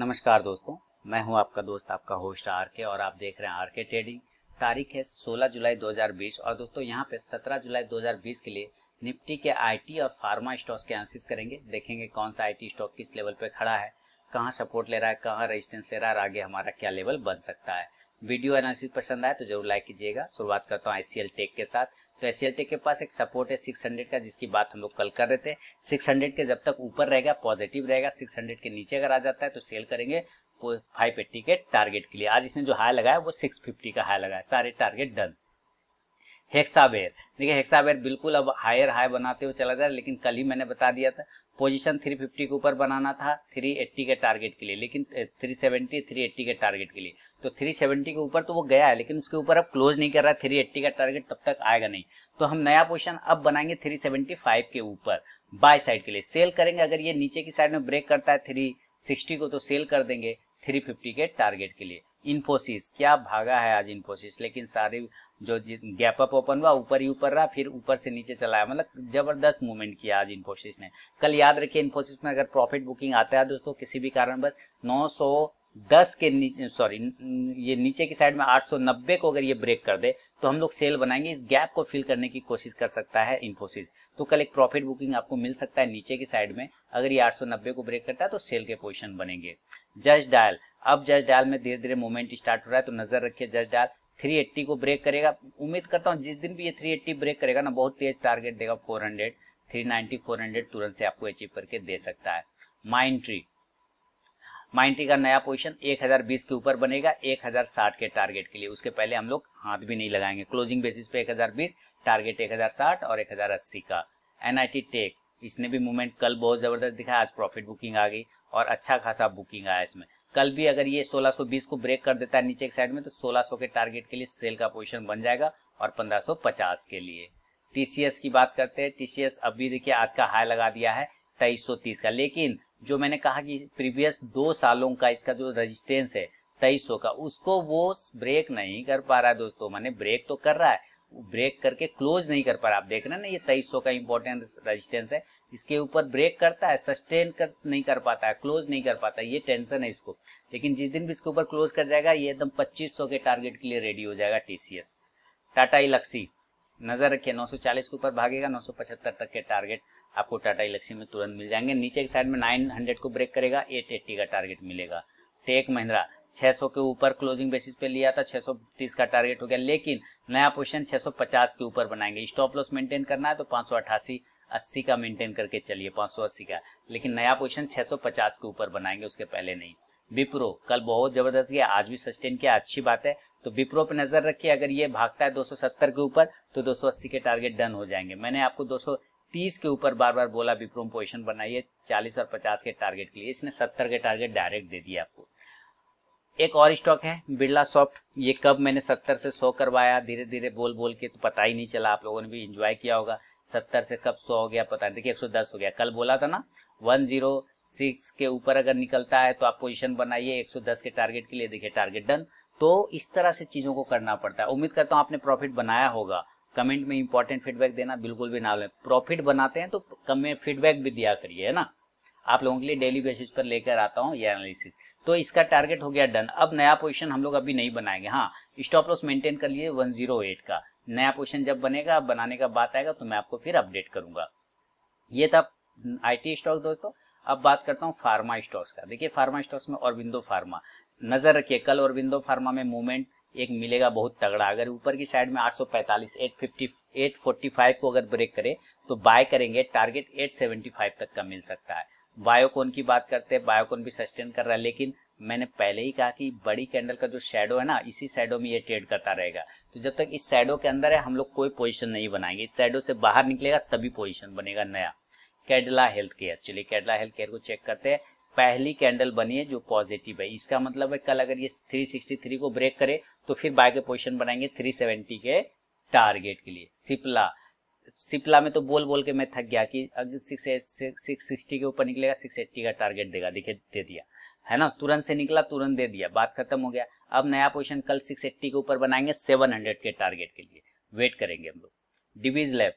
नमस्कार दोस्तों मैं हूं आपका दोस्त आपका होस्ट आर के और आप देख रहे हैं आर के ट्रेडिंग तारीख है 16 जुलाई 2020 और दोस्तों यहां पे 17 जुलाई 2020 के लिए निफ्टी के आईटी और फार्मा स्टॉक्स के एनालिसिस करेंगे देखेंगे कौन सा आईटी स्टॉक किस लेवल पे खड़ा है कहाँ सपोर्ट ले रहा है कहाँ रजिस्टेंस ले रहा है आगे हमारा क्या लेवल बन सकता है वीडियो एनालिसिस पसंद आए तो जरूर लाइक कीजिएगा शुरुआत करता हूँ आईसीएल टेक के साथ तो एस के पास एक सपोर्ट है 600 का जिसकी बात हम लोग कल कर रहे थे 600 के जब तक ऊपर रहेगा पॉजिटिव रहेगा 600 के नीचे अगर आ जाता है तो सेल करेंगे फाइव एट्टी के टारगेट के लिए आज इसने जो हाई लगाया वो सिक्स फिफ्टी का हाई लगाया सारे टारगेट डन हेक्सावेयर देखिए हेक्सावेयर बिल्कुल अब हायर हाई बनाते हुए चला जाए लेकिन कल ही मैंने बता दिया था पोजीशन 350 के ऊपर बनाना था 380 के टारगेट के लिए लेकिन 370 380 के टारगेट के लिए तो 370 के ऊपर तो वो गया है लेकिन उसके ऊपर अब क्लोज नहीं कर रहा है एट्टी का टारगेट तब तक आएगा नहीं तो हम नया पोजीशन अब बनाएंगे 375 के ऊपर बाय साइड के लिए सेल करेंगे अगर ये नीचे की साइड में ब्रेक करता है थ्री को तो सेल कर देंगे थ्री के टारगेट के लिए इन्फोसिस क्या भागा है आज इन्फोसिस लेकिन सारे जो गैप अप ओपन हुआ ऊपर ही ऊपर रहा फिर ऊपर से नीचे चलाया मतलब जबरदस्त मूवमेंट किया आज इन्फोसिस ने कल याद रखिए इन्फोसिस में अगर प्रॉफिट बुकिंग आता है दोस्तों किसी भी कारणवश 910 के सॉरी ये नीचे की साइड में नब्बे को अगर ये ब्रेक कर दे तो हम लोग सेल बनाएंगे इस गैप को फिल करने की कोशिश कर सकता है इन्फोसिस तो कल एक प्रॉफिट बुकिंग आपको मिल सकता है नीचे की साइड में अगर ये 890 को ब्रेक करता है तो सेल के पोजीशन बनेंगे जस्ट डायल अब जज डाल में धीरे धीरे मूवमेंट स्टार्ट हो रहा है तो नजर रखिए जज डाल 380 को ब्रेक करेगा उम्मीद करता हूँ जिस दिन भी ये 380 ब्रेक करेगा ना बहुत तेज टारगेट देगा 400 390 400 तुरंत से आपको अचीव करके दे सकता है माइंड ट्री माइंड ट्री का नया पोजिशन एक के ऊपर बनेगा एक के टारगेट के लिए उसके पहले हम लोग हाथ भी नहीं लगाएंगे क्लोजिंग बेसिस पे एक टारगेट एक और एक का एनआईटी टेक इसने भी मूवमेंट कल बहुत जबरदस्त दिखाया आज प्रॉफिट बुकिंग आ गई और अच्छा खासा बुकिंग आया इसमें कल भी अगर ये 1620 को ब्रेक कर देता है नीचे एक साइड में तो 1600 के टारगेट के लिए सेल का पोजीशन बन जाएगा और 1550 के लिए टीसीएस की बात करते हैं टीसीएस अभी देखिए आज का हाई लगा दिया है तेईस का लेकिन जो मैंने कहा कि प्रीवियस दो सालों का इसका जो रजिस्टेंस है तेईस का उसको वो ब्रेक नहीं कर पा रहा है दोस्तों मैंने ब्रेक तो कर रहा है ब्रेक करके क्लोज नहीं कर पा रहा आप देख रहे हैं ना ये तेईस का इंपॉर्टेंट रजिस्टेंस है इसके ऊपर ब्रेक करता है सस्टेन कर नहीं कर पाता है क्लोज नहीं कर पाता है ये टेंशन है इसको लेकिन जिस दिन भी इसके ऊपर क्लोज कर जाएगा ये एकदम 2500 के टारगेट के लिए रेडी हो जाएगा टीसीएस टाटा इलेक्सी नजर रखिए 940 के ऊपर भागेगा 975 तक के टारगेट आपको टाटा इलेक्सी में तुरंत मिल जाएंगे नीचे के साइड में नाइन को ब्रेक करेगा एट का टारगेट मिलेगा टेक महिंद्रा 600 के ऊपर क्लोजिंग बेसिस पे लिया था 630 का टारगेट हो गया लेकिन नया पोजीशन 650 के ऊपर बनाएंगे स्टॉप लॉस मेंटेन करना है तो पांच अस्सी का मेंटेन करके चलिए पांच सौ अस्सी का लेकिन नया पोजिशन छह सौ पचास के ऊपर बनाएंगे उसके पहले नहीं विप्रो कल बहुत जबरदस्त गया आज भी सस्टेन किया अच्छी बात है तो विप्रो पर नजर रखिए अगर ये भागता है 270 के ऊपर तो 280 के टारगेट डन हो जाएंगे मैंने आपको 230 के ऊपर बार बार बोला विप्रो में पोजिशन बनाइए 40 और 50 के टारगेट के लिए इसने 70 के टारगेट डायरेक्ट दे दिया आपको एक और स्टॉक है बिरला सॉफ्ट ये कब मैंने 70 से 100 करवाया धीरे धीरे बोल बोल के तो पता ही नहीं चला आप लोगों ने भी इंजॉय किया होगा सत्तर से कब सौ हो गया पता नहीं देखिए एक सौ दस हो गया कल बोला था ना वन जीरो सिक्स के ऊपर अगर निकलता है तो आप पोजिशन बनाइए एक सौ दस के टारगेट के लिए देखिए टारगेट डन तो इस तरह से चीज़ों को करना पड़ता है उम्मीद करता हूँ आपने प्रॉफिट बनाया होगा कमेंट में इंपॉर्टेंट फीडबैक देना बिल्कुल भी ना लें प्रॉफिट बनाते हैं तो कम में फीडबैक भी दिया करिए है ना आप लोगों के लिए डेली बेसिस पर लेकर आता हूँ ये एनालिसिस तो इसका टारगेट हो गया डन अब नया पोजिशन हम लोग अभी नहीं बनाएंगे हाँ स्टॉप लॉस मेंटेन कर लिए 108 का नया पोजिशन जब बनेगा बनाने का बात आएगा तो मैं आपको फिर अपडेट करूंगा ये था आईटी स्टॉक दोस्तों अब बात करता हूँ फार्मा स्टॉक्स का देखिए फार्मा स्टॉक्स में और विंडो फार्मा नजर रखिए कल और विंडो फार्मा में मूवमेंट एक मिलेगा बहुत तगड़ा अगर ऊपर की साइड में 845, 850, 845 को अगर ब्रेक करे तो बाय करेंगे टारगेट 875 तक का मिल सकता है बायोकोन की बात करते हैं बायोकोन भी सस्टेन कर रहा है लेकिन मैंने पहले ही कहा कि बड़ी कैंडल का जो शेडो है ना इसी शेडो में ये ट्रेड करता रहेगा तो जब तक इस शेडो के अंदर है हम लोग कोई पोजिशन नहीं बनाएंगे इस शेडो से बाहर निकलेगा तभी पोजिशन बनेगा नया कैडला हेल्थ केयर चलिए कैडला हेल्थ केयर को चेक करते हैं पहली कैंडल बनी है जो पॉजिटिव है इसका मतलब है कल अगर ये 363 को ब्रेक करे तो फिर बाय के पोजीशन बनाएंगे 370 के टारगेट के लिए सिपला सिपला में तो बोल बोल के मैं थक गया कि अगर सिक्स सिक्स सिक्सटी के ऊपर निकलेगा सिक्स एट्टी का टारगेट देगा दिखे दे दिया है ना तुरंत से निकला तुरंत दे दिया बात खत्म हो गया अब नया पोजिशन कल सिक्स एट्टी के ऊपर बनाएंगे सेवन हंड्रेड के टारगेट के लिए वेट करेंगे हम लोग डिवीज लैब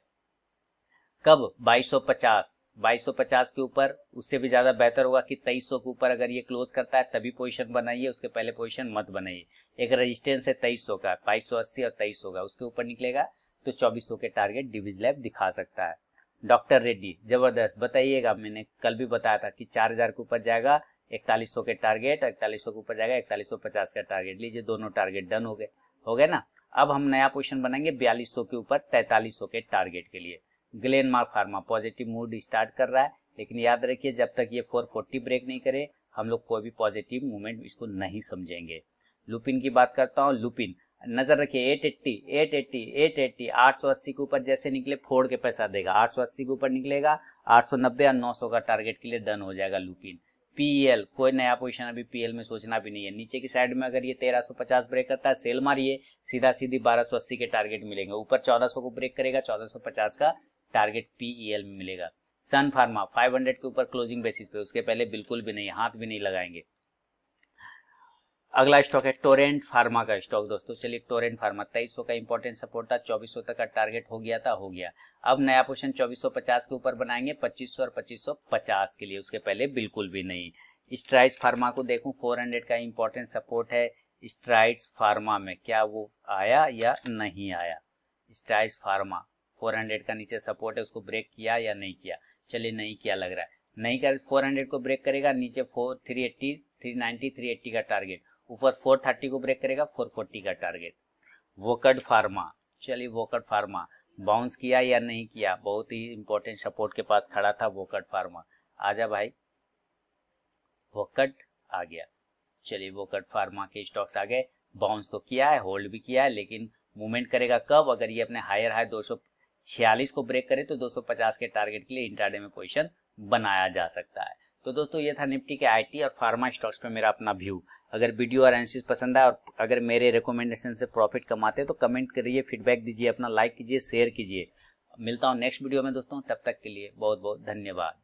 कब बाईस सौ पचास बाईस सौ पचास के ऊपर उससे भी ज़्यादा बेहतर होगा कि तेईस सौ के ऊपर अगर ये क्लोज करता है तभी पोजिशन बनाइए उसके पहले पोजिशन मत बनाइए एक रजिस्टेंस है तेईस सौ का बाईस सौ अस्सी और तेईस सौ का उसके ऊपर निकलेगा तो 2400 के टारगेट डिविज लैब दिखा सकता है डॉक्टर रेड्डी जबरदस्त बताइएगा मैंने कल भी बताया था कि 4000 के ऊपर जाएगा 4100 के टारगेट सौ के ऊपर जाएगा पचास का टारगेट लीजिए दोनों टारगेट डन हो गए हो गए ना अब हम नया पोजिशन बनाएंगे सौ के ऊपर सौ के टारगेट के लिए Glenmark pharma positive mood start कर रहा है लेकिन याद रखिए जब तक ये 440 ब्रेक नहीं करे हम लोग कोई भी पॉजिटिव मूवमेंट इसको नहीं समझेंगे लुपिन की बात करता हूँ लुपिन नजर रखिए eight eighty eight eighty eight eighty आठ सौ अस्सी के ऊपर जैसे निकले फोड़ के पैसा देगा आठ सौ अस्सी के ऊपर निकलेगा आठ सौ नब्बे और नौ सौ का टारगेट के लिए डन हो जाएगा लुपिन पीएल e कोई नया पोजिशन अभी पीएल e में सोचना भी नहीं है नीचे की साइड में अगर ये तेरह सौ पचास ब्रेक करता है सेल मारिए सीधा सीधी अस्सी के टारगेट मिलेंगे ऊपर चौदह सौ को ब्रेक करेगा चौदह सौ पचास का टारगेट पीईएल e में मिलेगा सन फार्मा फाइव हंड्रेड के ऊपर क्लोजिंग बेसिस पे उसके पहले बिल्कुल भी नहीं हाथ भी नहीं लगाएंगे अगला स्टॉक है टोरेंट फार्मा का स्टॉक दोस्तों चलिए टोरेंट फार्मा तेईस का इंपॉर्टेंट सपोर्ट था चौबीस तक का टारगेट हो गया था हो गया अब नया क्वेश्चन चौबीस के ऊपर बनाएंगे पच्चीस और पच्चीस के लिए उसके पहले बिल्कुल भी नहीं स्ट्राइज फार्मा को देखू फोर का इंपॉर्टेंट सपोर्ट है स्ट्राइड्स फार्मा में क्या वो आया या नहीं आया स्ट्राइड्स फार्मा 400 का नीचे सपोर्ट है उसको ब्रेक किया या नहीं किया चलिए नहीं किया लग रहा है नहीं कर 400 को ब्रेक करेगा नीचे four three eighty three three eighty का टारगेट ऊपर 430 को ब्रेक करेगा 440 का टारगेट वोकड फार्मा चलिए वोकड फार्मा बाउंस किया या नहीं किया बहुत ही इंपॉर्टेंट सपोर्ट के पास खड़ा था वोकड फार्मा आजा भाई वोकड आ गया चलिए वोकड फार्मा के स्टॉक्स आ गए बाउंस तो किया है होल्ड भी किया है लेकिन मूवमेंट करेगा कब अगर ये अपने हायर हाई दो छियालीस को ब्रेक करे तो 250 के टारगेट के लिए इंटरडे में पोजिशन बनाया जा सकता है तो दोस्तों ये था निफ्टी के आईटी और फार्मा स्टॉक्स पे मेरा अपना व्यू अगर वीडियो और एनालिसिस पसंद आए और अगर मेरे रिकमेंडेशन से प्रॉफिट कमाते हैं तो कमेंट करिए फीडबैक दीजिए अपना लाइक कीजिए शेयर कीजिए मिलता हूँ नेक्स्ट वीडियो में दोस्तों तब तक के लिए बहुत बहुत धन्यवाद